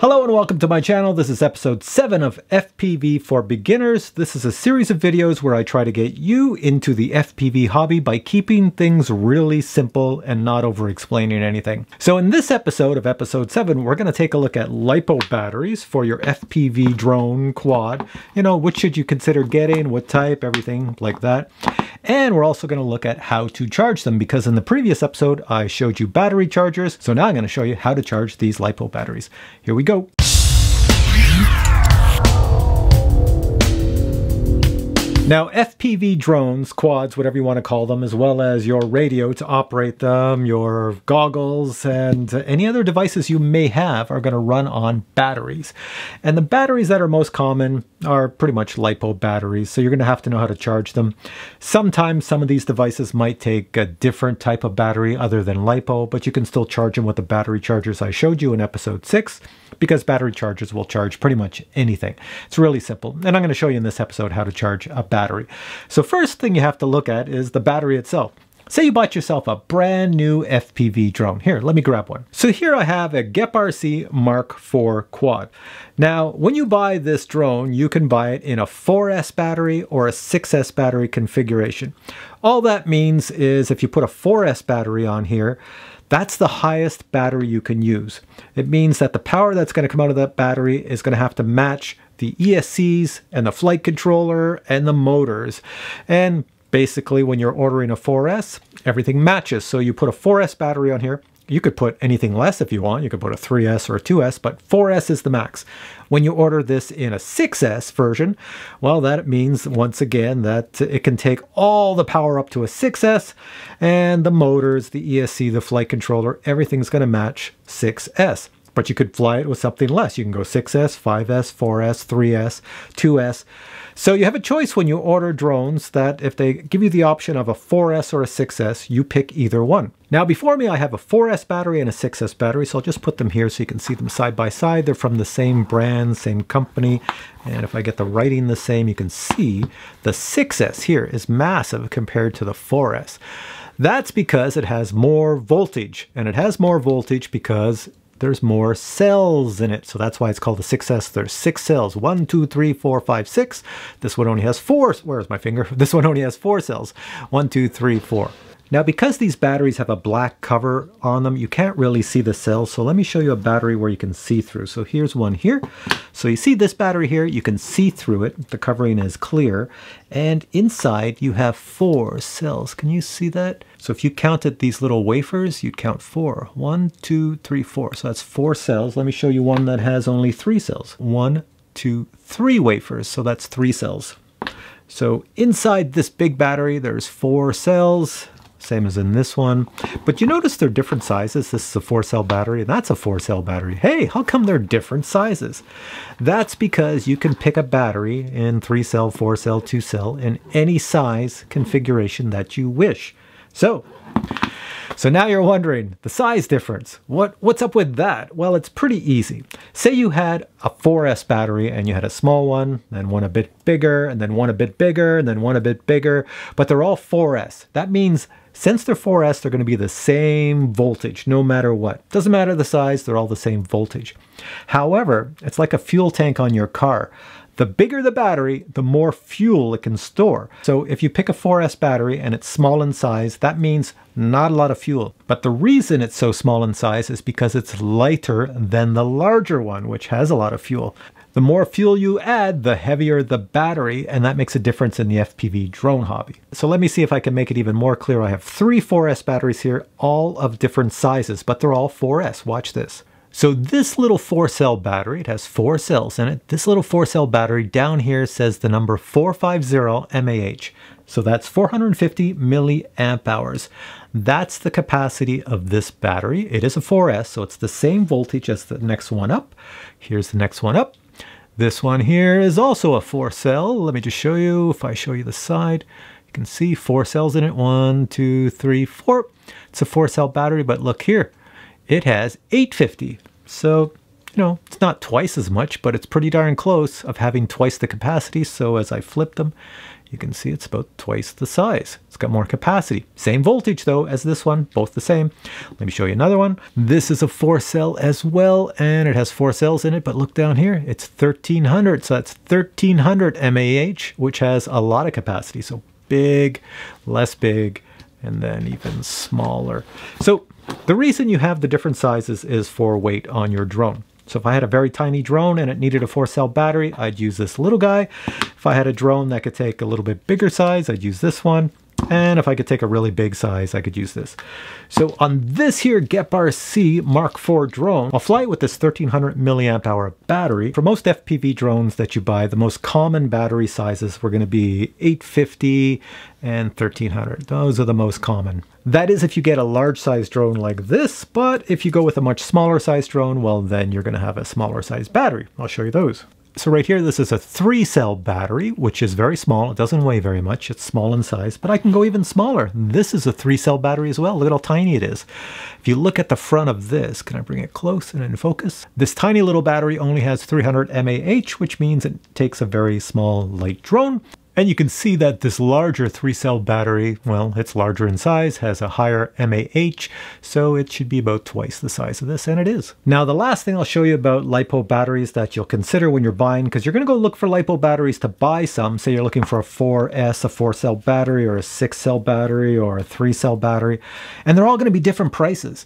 Hello and welcome to my channel. This is episode 7 of FPV for Beginners. This is a series of videos where I try to get you into the FPV hobby by keeping things really simple and not over explaining anything. So in this episode of episode 7, we're going to take a look at LiPo batteries for your FPV drone quad. You know, what should you consider getting, what type, everything like that. And we're also going to look at how to charge them because in the previous episode, I showed you battery chargers. So now I'm going to show you how to charge these LiPo batteries. Here we go. Now, FPV drones, quads, whatever you want to call them, as well as your radio to operate them, your goggles, and any other devices you may have are going to run on batteries. And the batteries that are most common are pretty much LiPo batteries, so you're going to have to know how to charge them. Sometimes some of these devices might take a different type of battery other than LiPo, but you can still charge them with the battery chargers I showed you in episode 6, because battery chargers will charge pretty much anything. It's really simple. And I'm going to show you in this episode how to charge a battery battery. So first thing you have to look at is the battery itself. Say you bought yourself a brand new FPV drone. Here, let me grab one. So here I have a GEPRC Mark IV Quad. Now, when you buy this drone, you can buy it in a 4S battery or a 6S battery configuration. All that means is if you put a 4S battery on here, that's the highest battery you can use. It means that the power that's going to come out of that battery is going to have to match the ESCs and the flight controller and the motors. And basically when you're ordering a 4S, everything matches. So you put a 4S battery on here, you could put anything less if you want. You could put a 3S or a 2S, but 4S is the max. When you order this in a 6S version, well, that means once again that it can take all the power up to a 6S and the motors, the ESC, the flight controller, everything's going to match 6S but you could fly it with something less. You can go 6S, 5S, 4S, 3S, 2S. So you have a choice when you order drones that if they give you the option of a 4S or a 6S, you pick either one. Now before me I have a 4S battery and a 6S battery, so I'll just put them here so you can see them side by side. They're from the same brand, same company, and if I get the writing the same, you can see the 6S here is massive compared to the 4S. That's because it has more voltage, and it has more voltage because there's more cells in it. So that's why it's called the 6S. There's six cells, one, two, three, four, five, six. This one only has four, where's my finger? This one only has four cells, one, two, three, four. Now because these batteries have a black cover on them, you can't really see the cells. So let me show you a battery where you can see through. So here's one here. So you see this battery here, you can see through it. The covering is clear. And inside you have four cells. Can you see that? So if you counted these little wafers, you'd count four. One, two, three, four. So that's four cells. Let me show you one that has only three cells. One, two, three wafers. So that's three cells. So inside this big battery, there's four cells same as in this one. But you notice they're different sizes. This is a four cell battery, and that's a four cell battery. Hey, how come they're different sizes? That's because you can pick a battery in three cell, four cell, two cell, in any size configuration that you wish. So, so now you're wondering, the size difference, what, what's up with that? Well, it's pretty easy. Say you had a 4S battery and you had a small one, then one a bit bigger, and then one a bit bigger, and then one a bit bigger, but they're all 4S. That means since they're 4S, they're going to be the same voltage no matter what. Doesn't matter the size, they're all the same voltage. However, it's like a fuel tank on your car. The bigger the battery, the more fuel it can store. So if you pick a 4S battery and it's small in size, that means not a lot of fuel. But the reason it's so small in size is because it's lighter than the larger one, which has a lot of fuel. The more fuel you add, the heavier the battery, and that makes a difference in the FPV drone hobby. So let me see if I can make it even more clear. I have three 4S batteries here, all of different sizes, but they're all 4S. Watch this. So this little four cell battery, it has four cells in it. This little four cell battery down here says the number 450 mAh. So that's 450 milliamp hours. That's the capacity of this battery. It is a 4S, so it's the same voltage as the next one up. Here's the next one up. This one here is also a four cell. Let me just show you. If I show you the side, you can see four cells in it. One, two, three, four. It's a four cell battery, but look here. It has 850 so, you know, it's not twice as much, but it's pretty darn close of having twice the capacity. So as I flip them, you can see it's about twice the size. It's got more capacity. Same voltage though as this one, both the same. Let me show you another one. This is a four cell as well, and it has four cells in it, but look down here, it's 1300. So that's 1300 mAh, which has a lot of capacity. So big, less big, and then even smaller. So the reason you have the different sizes is for weight on your drone. So if I had a very tiny drone and it needed a four cell battery, I'd use this little guy. If I had a drone that could take a little bit bigger size, I'd use this one. And if I could take a really big size, I could use this. So on this here Getbar C Mark IV drone, I'll fly it with this 1300 milliamp hour battery. For most FPV drones that you buy, the most common battery sizes were gonna be 850 and 1300. Those are the most common. That is if you get a large size drone like this, but if you go with a much smaller size drone, well then you're gonna have a smaller size battery. I'll show you those. So right here, this is a three cell battery, which is very small. It doesn't weigh very much. It's small in size, but I can go even smaller. This is a three cell battery as well. Look at how tiny it is. If you look at the front of this, can I bring it close and in focus? This tiny little battery only has 300 mAh, which means it takes a very small light drone. And you can see that this larger three cell battery, well, it's larger in size, has a higher MAH, so it should be about twice the size of this, and it is. Now, the last thing I'll show you about LiPo batteries that you'll consider when you're buying, because you're gonna go look for LiPo batteries to buy some, say you're looking for a 4S, a four cell battery, or a six cell battery, or a three cell battery, and they're all gonna be different prices.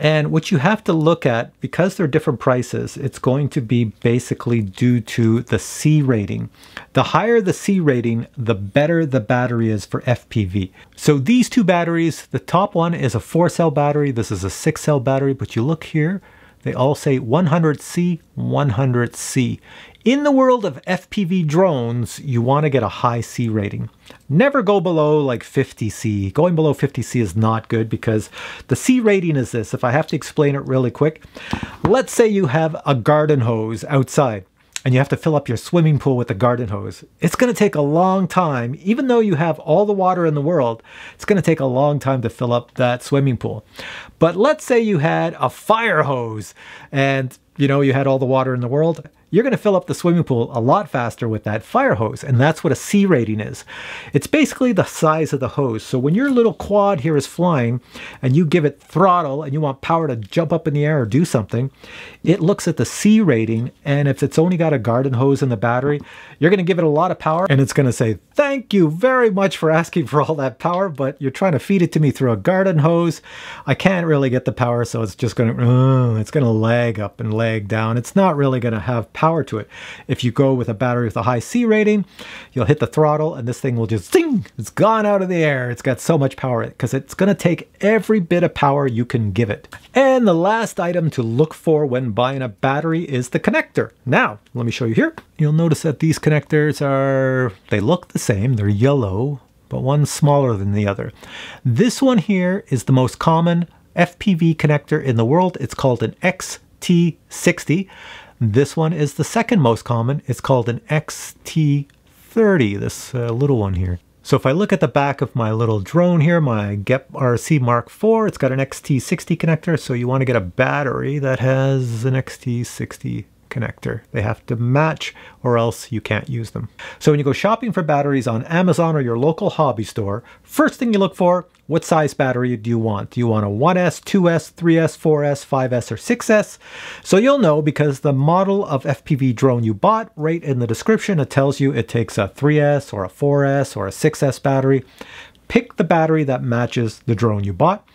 And what you have to look at, because they're different prices, it's going to be basically due to the C rating. The higher the C rating, the better the battery is for FPV. So these two batteries, the top one is a four cell battery. This is a six cell battery, but you look here, they all say 100C, 100C. In the world of FPV drones, you want to get a high C rating. Never go below like 50C. Going below 50C is not good because the C rating is this. If I have to explain it really quick, let's say you have a garden hose outside and you have to fill up your swimming pool with a garden hose. It's going to take a long time, even though you have all the water in the world, it's going to take a long time to fill up that swimming pool. But let's say you had a fire hose and you know you had all the water in the world you're going to fill up the swimming pool a lot faster with that fire hose. And that's what a C rating is. It's basically the size of the hose. So when your little quad here is flying and you give it throttle and you want power to jump up in the air or do something, it looks at the C rating. And if it's only got a garden hose in the battery, you're going to give it a lot of power and it's going to say, thank you very much for asking for all that power, but you're trying to feed it to me through a garden hose. I can't really get the power. So it's just going to, uh, it's going to lag up and lag down. It's not really going to have power to it. If you go with a battery with a high C rating, you'll hit the throttle and this thing will just zing, it's gone out of the air. It's got so much power because it's going to take every bit of power you can give it. And the last item to look for when buying a battery is the connector. Now, let me show you here. You'll notice that these connectors are, they look the same, they're yellow, but one's smaller than the other. This one here is the most common FPV connector in the world. It's called an XT60. This one is the second most common. It's called an XT30, this uh, little one here. So if I look at the back of my little drone here, my GEP RC Mark IV, it's got an XT60 connector, so you want to get a battery that has an XT60 connector. They have to match or else you can't use them. So when you go shopping for batteries on Amazon or your local hobby store, first thing you look for what size battery do you want? Do you want a 1S, 2S, 3S, 4S, 5S, or 6S? So you'll know because the model of FPV drone you bought, right in the description, it tells you it takes a 3S or a 4S or a 6S battery pick the battery that matches the drone you bought.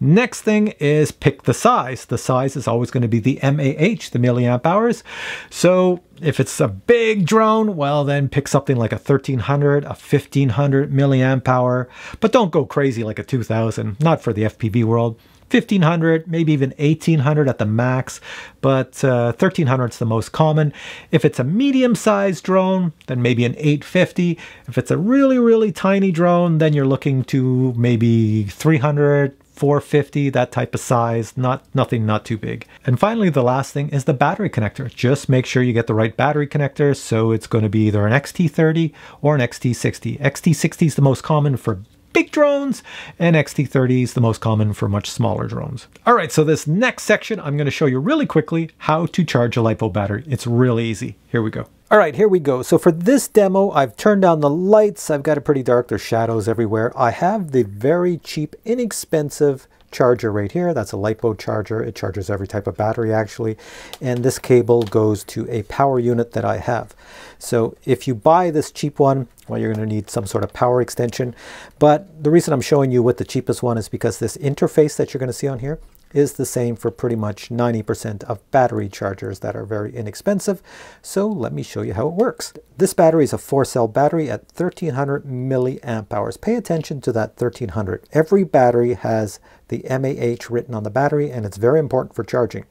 Next thing is pick the size. The size is always going to be the MAH, the milliamp hours. So if it's a big drone, well then pick something like a 1300, a 1500 milliamp hour, but don't go crazy like a 2000, not for the FPV world. 1500, maybe even 1800 at the max, but uh, 1300 is the most common. If it's a medium sized drone, then maybe an 850. If it's a really, really tiny drone, then you're looking to maybe 300, 450, that type of size, not nothing not too big. And finally, the last thing is the battery connector. Just make sure you get the right battery connector. So it's going to be either an XT30 or an XT60. XT60 is the most common for big drones, and XT30s, the most common for much smaller drones. All right, so this next section, I'm gonna show you really quickly how to charge a LiPo battery. It's really easy. Here we go. All right, here we go. So for this demo, I've turned down the lights. I've got it pretty dark. There's shadows everywhere. I have the very cheap, inexpensive charger right here. That's a LiPo charger. It charges every type of battery actually. And this cable goes to a power unit that I have. So if you buy this cheap one, well, you're going to need some sort of power extension. But the reason I'm showing you what the cheapest one is because this interface that you're going to see on here is the same for pretty much 90% of battery chargers that are very inexpensive. So let me show you how it works. This battery is a four cell battery at 1300 milliamp hours. Pay attention to that 1300. Every battery has the MAH written on the battery and it's very important for charging.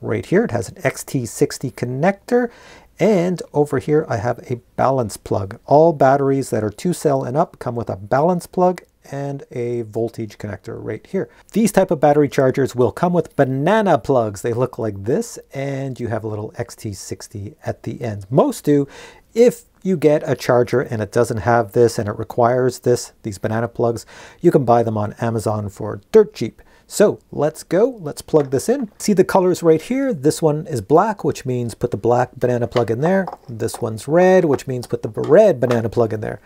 Right here it has an XT60 connector and over here I have a balance plug. All batteries that are two cell and up come with a balance plug and a voltage connector right here. These type of battery chargers will come with banana plugs. They look like this and you have a little XT60 at the end. Most do. If you get a charger and it doesn't have this and it requires this, these banana plugs, you can buy them on Amazon for dirt cheap. So let's go, let's plug this in. See the colors right here? This one is black, which means put the black banana plug in there. This one's red, which means put the red banana plug in there.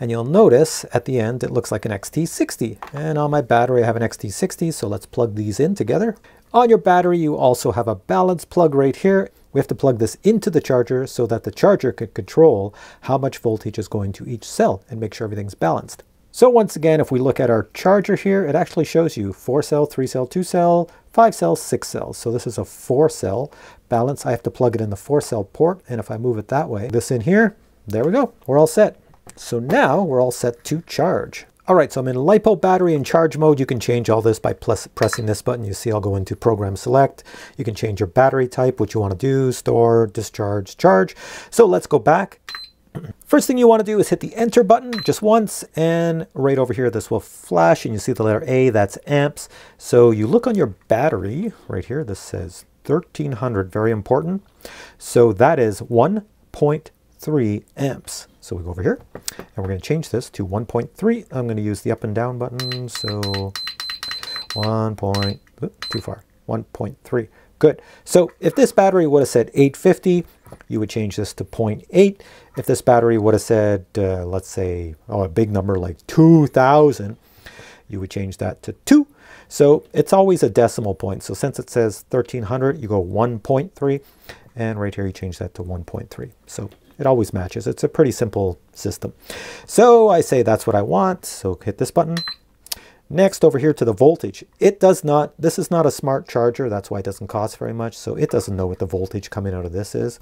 And you'll notice at the end, it looks like an XT60. And on my battery, I have an XT60, so let's plug these in together. On your battery, you also have a balance plug right here. We have to plug this into the charger so that the charger can control how much voltage is going to each cell and make sure everything's balanced. So once again, if we look at our charger here, it actually shows you four cell, three cell, two cell, five cells, six cells. So this is a four cell balance. I have to plug it in the four cell port. And if I move it that way, this in here, there we go. We're all set. So now we're all set to charge. All right, so I'm in LiPo battery and charge mode. You can change all this by pressing this button. You see I'll go into program select. You can change your battery type, what you wanna do, store, discharge, charge. So let's go back First thing you want to do is hit the enter button just once and right over here this will flash and you see the letter A that's amps. So you look on your battery right here this says 1300 very important. So that is 1.3 amps. So we go over here and we're going to change this to 1.3. I'm going to use the up and down button so 1. Point, too far 1.3 good. So if this battery would have said 850 you would change this to 0.8. If this battery would have said, uh, let's say, oh, a big number like 2,000, you would change that to 2. So it's always a decimal point. So since it says 1,300, you go 1.3, and right here you change that to 1.3. So it always matches. It's a pretty simple system. So I say that's what I want. So hit this button. Next over here to the voltage, it does not, this is not a smart charger, that's why it doesn't cost very much, so it doesn't know what the voltage coming out of this is.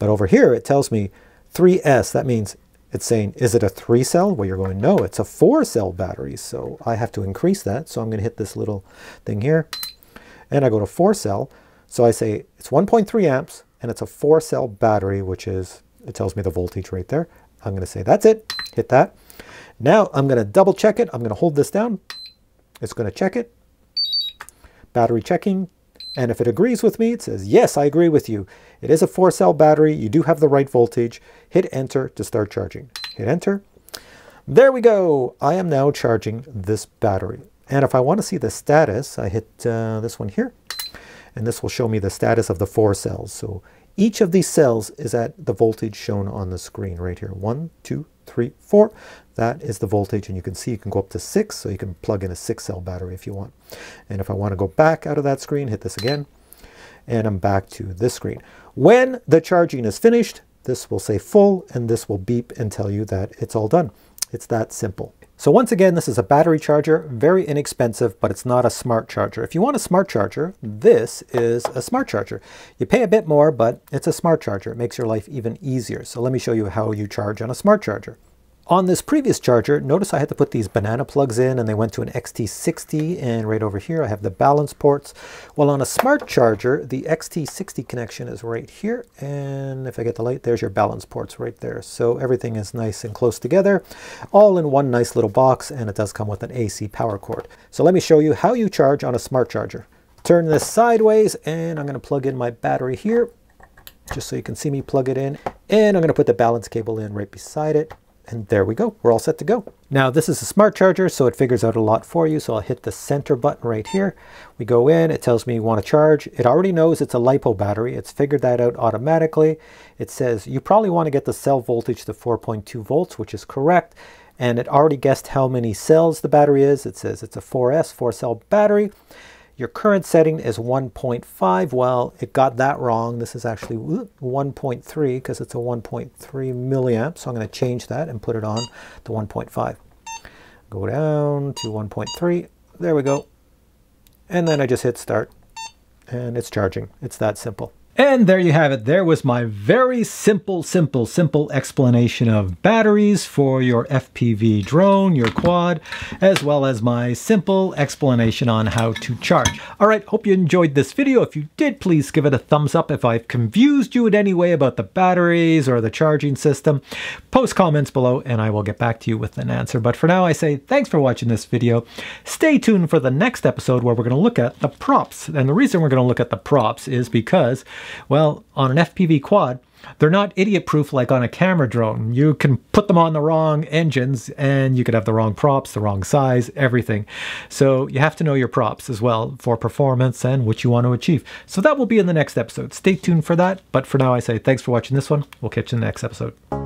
But over here it tells me 3S, that means it's saying, is it a three cell? Well, you're going, no, it's a four cell battery, so I have to increase that. So I'm gonna hit this little thing here, and I go to four cell. So I say it's 1.3 amps, and it's a four cell battery, which is, it tells me the voltage right there. I'm gonna say that's it, hit that. Now I'm going to double check it. I'm going to hold this down it's going to check it, battery checking, and if it agrees with me, it says, yes, I agree with you. It is a four cell battery. You do have the right voltage. Hit enter to start charging. Hit enter. There we go. I am now charging this battery. And if I want to see the status, I hit uh, this one here. And this will show me the status of the four cells. So each of these cells is at the voltage shown on the screen right here. One, two, three, four. That is the voltage, and you can see you can go up to six, so you can plug in a six cell battery if you want. And if I want to go back out of that screen, hit this again, and I'm back to this screen. When the charging is finished, this will say full, and this will beep and tell you that it's all done. It's that simple. So once again, this is a battery charger, very inexpensive, but it's not a smart charger. If you want a smart charger, this is a smart charger. You pay a bit more, but it's a smart charger. It makes your life even easier. So let me show you how you charge on a smart charger. On this previous charger, notice I had to put these banana plugs in and they went to an XT60 and right over here I have the balance ports. Well on a smart charger, the XT60 connection is right here and if I get the light, there's your balance ports right there. So everything is nice and close together, all in one nice little box and it does come with an AC power cord. So let me show you how you charge on a smart charger. Turn this sideways and I'm going to plug in my battery here just so you can see me plug it in and I'm going to put the balance cable in right beside it and there we go, we're all set to go. Now this is a smart charger, so it figures out a lot for you. So I'll hit the center button right here. We go in, it tells me you want to charge. It already knows it's a LiPo battery. It's figured that out automatically. It says you probably want to get the cell voltage to 4.2 volts, which is correct. And it already guessed how many cells the battery is. It says it's a 4S, four cell battery. Your current setting is 1.5. Well, it got that wrong. This is actually 1.3 because it's a 1.3 milliamp. So I'm going to change that and put it on the 1.5. Go down to 1.3. There we go. And then I just hit start and it's charging. It's that simple. And there you have it. There was my very simple, simple, simple explanation of batteries for your FPV drone, your quad, as well as my simple explanation on how to charge. All right, hope you enjoyed this video. If you did, please give it a thumbs up if I've confused you in any way about the batteries or the charging system. Post comments below and I will get back to you with an answer. But for now, I say thanks for watching this video. Stay tuned for the next episode where we're going to look at the props. And the reason we're going to look at the props is because well, on an FPV quad, they're not idiot proof like on a camera drone. You can put them on the wrong engines and you could have the wrong props, the wrong size, everything. So you have to know your props as well for performance and what you want to achieve. So that will be in the next episode. Stay tuned for that. But for now, I say thanks for watching this one. We'll catch you in the next episode.